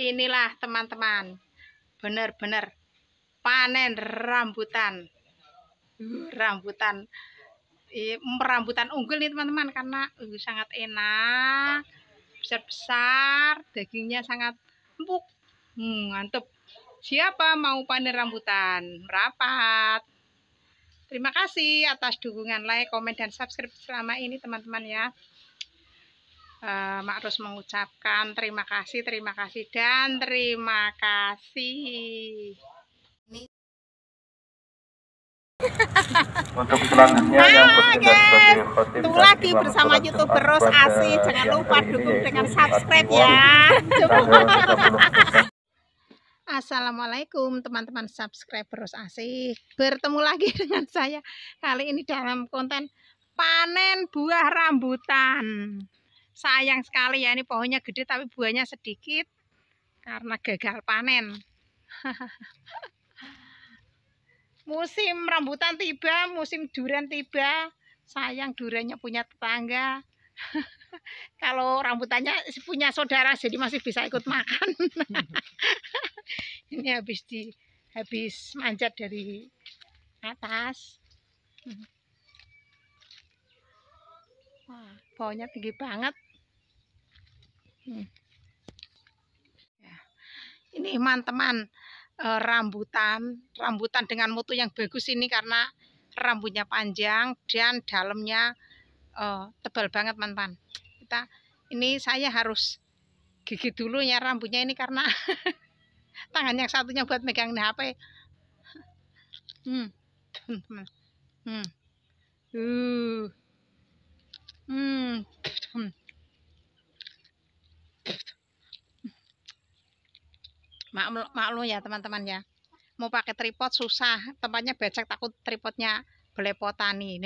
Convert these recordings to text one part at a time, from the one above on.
inilah teman-teman benar-benar panen rambutan rambutan rambutan unggul nih teman-teman karena uh, sangat enak besar-besar dagingnya sangat empuk hmm, mantep. siapa mau panen rambutan merapat terima kasih atas dukungan like, komen, dan subscribe selama ini teman-teman ya eh, Mak Ros mengucapkan terima kasih, terima kasih dan terima kasih. Untuk selanjutnya nah, yang bertugas sebagai lagi bersama youtuber Ros Asi Jangan lupa dukung dengan subscribe ya Assalamualaikum teman-teman subscriber Ros Asih Bertemu lagi dengan saya Kali ini dalam konten panen buah rambutan sayang sekali ya ini pohonnya gede tapi buahnya sedikit karena gagal panen musim rambutan tiba musim durian tiba sayang duriannya punya tetangga kalau rambutannya punya saudara jadi masih bisa ikut makan ini habis di habis manjat dari atas Wah, pohonnya tinggi banget Hmm. Ya. Ini teman-teman eh, rambutan, rambutan dengan mutu yang bagus ini karena rambutnya panjang dan dalamnya eh, tebal banget teman-teman. Kita ini saya harus gigit dulu ya rambutnya ini karena tangan yang satunya buat megang HP. Hmm, teman-teman. Hmm. Uh. Hmm. hmm. maklum, maklum ya teman-teman ya mau pakai tripod susah tempatnya becek takut tripodnya belepotan nih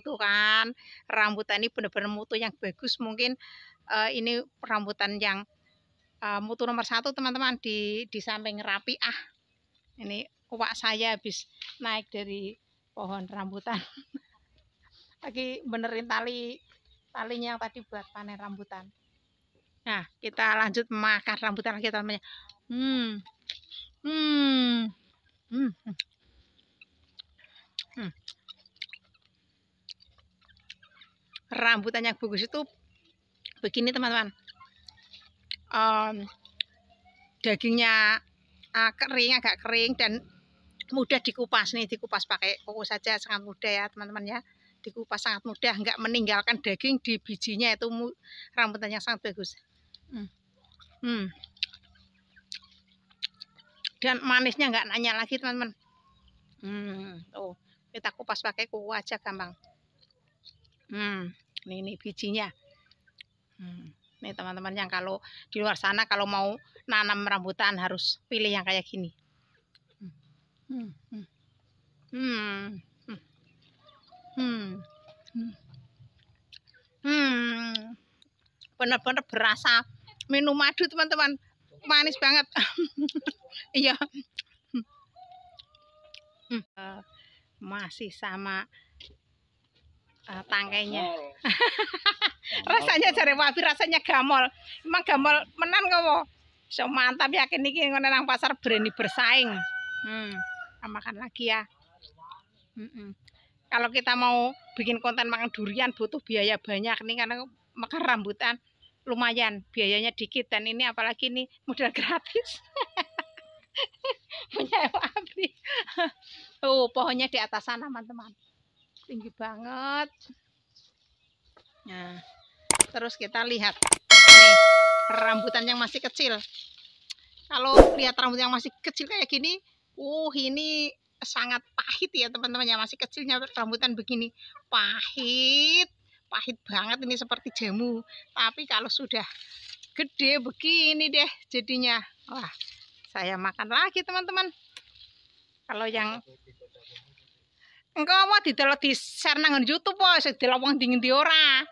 tuh kan rambutan ini bener-bener mutu yang bagus mungkin uh, ini rambutan yang uh, mutu nomor satu teman-teman di di samping rapi ah ini kuak saya habis naik dari pohon rambutan lagi benerin tali talinya yang tadi buat panen rambutan nah kita lanjut makan rambutan lagi teman-teman Hmm. Hmm. Hmm. hmm. Rambutannya bagus itu begini teman-teman. Um, dagingnya uh, kering, agak kering dan mudah dikupas nih, dikupas pakai kuku saja sangat mudah ya teman-teman ya. Dikupas sangat mudah, nggak meninggalkan daging di bijinya itu rambutannya sangat bagus. Hmm. Hmm dan manisnya nggak nanya lagi teman-teman hmm, tuh kita kupas pakai kuku aja gampang hmm, ini, ini bijinya hmm, ini teman-teman yang kalau di luar sana kalau mau nanam rambutan harus pilih yang kayak gini hmm, hmm, hmm, hmm, hmm, hmm. hmm. bener-bener berasa minum madu teman-teman manis banget iya hmm. uh, masih sama uh, tangkainya rasanya jare wabi rasanya gamol emang gamol menan kau so mantap yakin iki ngono nang pasar berani bersaing hmm. makan lagi ya hmm -mm. kalau kita mau bikin konten makan durian butuh biaya banyak nih karena makan rambutan lumayan biayanya dikit dan ini apalagi ini modal gratis punya abri tuh pohonnya di atas sana teman-teman tinggi banget nah terus kita lihat nih rambutan yang masih kecil kalau lihat rambut yang masih kecil kayak gini uh ini sangat pahit ya teman-teman yang masih kecilnya rambutan begini pahit pahit banget ini seperti jamu tapi kalau sudah gede begini deh jadinya wah saya makan lagi teman-teman kalau yang engkau mau didelok di share nang YouTube bos didelok wong dingin di ora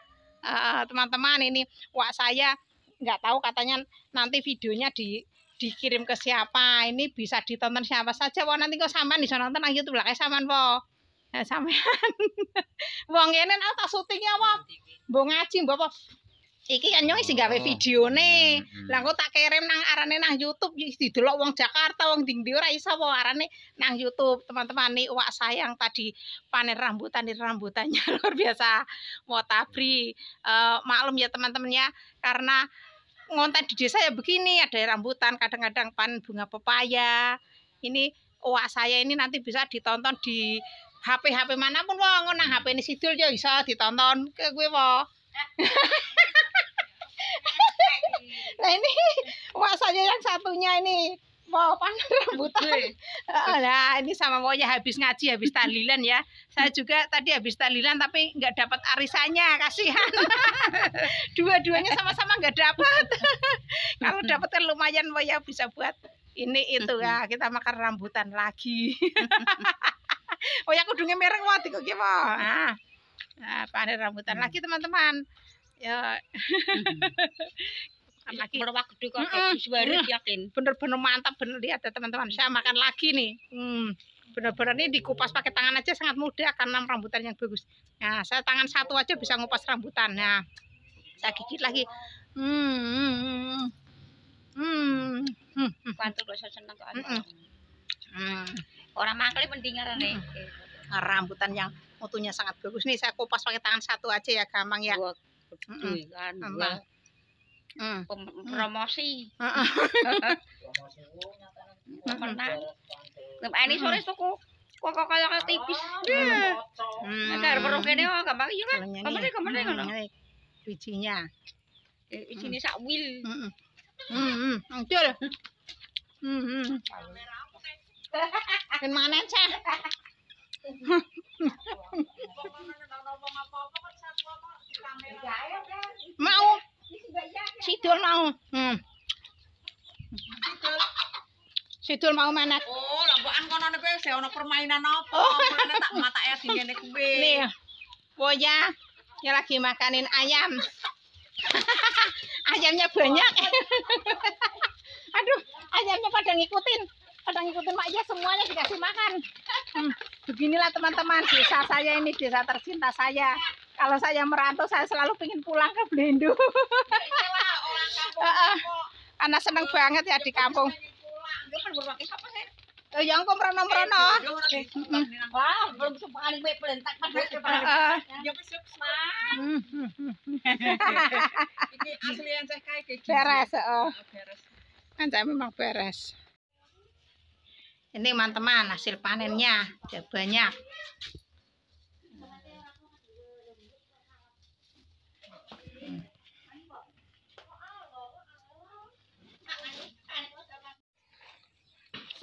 teman-teman uh, ini wak saya nggak tahu katanya nanti videonya di dikirim ke siapa ini bisa ditonton siapa saja wah nanti kok sampean bisa nonton nang YouTube lah kayak sampean po ya, sampean wong ngene nah, tak syutingnya wah mbok ngaji bapak iki kan nyong sing gawe oh. video Hmm. Lah kok tak kirim nang arane nang YouTube didelok wong Jakarta wong ding ora iso apa arane nang YouTube. Teman-teman nih uak sayang tadi panen rambutan di rambutannya luar biasa. Mau tabri. Uh, maklum ya teman-teman ya karena ngonten di desa ya begini ada rambutan kadang-kadang pan bunga pepaya ini uak saya ini nanti bisa ditonton di HP HP manapun wong nang HP ini sidul ya bisa ditonton ke gue wo nah ini saja yang satunya ini mau panen rambutan. nah ini sama Woya habis ngaji habis tahlilan ya. Saya juga tadi habis tahlilan tapi nggak dapat arisannya, kasihan. Dua-duanya sama-sama nggak dapat. Kalau dapat kan lumayan ya bisa buat ini itu ya kita makan rambutan lagi. oh ya kudungnya mereng wati kok gimana? nah panen rambutan hmm. lagi teman-teman ya makan mm-hmm. lagi merwak gede kok baru yakin bener-bener mantap bener lihat ya teman-teman saya makan lagi nih hmm. bener-bener ini dikupas pakai tangan aja sangat mudah karena rambutan yang bagus nah saya tangan satu aja bisa ngupas rambutan nah saya gigit lagi hmm hmm hmm hmm seneng kok hmm. orang mangkali mendingan nih rambutan yang mutunya sangat bagus nih saya kupas pakai tangan satu aja ya gampang ya Oke. kan mm. mm. promosi promosi mm -hmm. ini sore suku kok kayak kayak tipis ada perlu kene oh gampang iya kan kemana kemana kan bijinya eh, mm. ini sak wil hmm hmm hmm hmm hmm hmm hmm hmm Sidul mau. Hmm. Sidul mau menet. Oh, lha mbok an kono permainan apa? Oh. Mana tak matake ya, Nih. Boya, ya lagi makanin ayam. ayamnya banyak. Aduh, ayamnya pada ngikutin. Pada ngikutin Mak ya semuanya dikasih makan. Hmm, beginilah teman-teman desa saya ini, desa tercinta saya. Kalau saya merantau saya selalu ingin pulang ke Belindo. Anak seneng banget ya di kampung. yang kok merono-merono. belum asli yang gitu ya. Beres, oh, Beres. Kan saya memang beres. Ini teman-teman hasil panennya, banyak.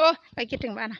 อ้ไปคิดถึงบ้านนะ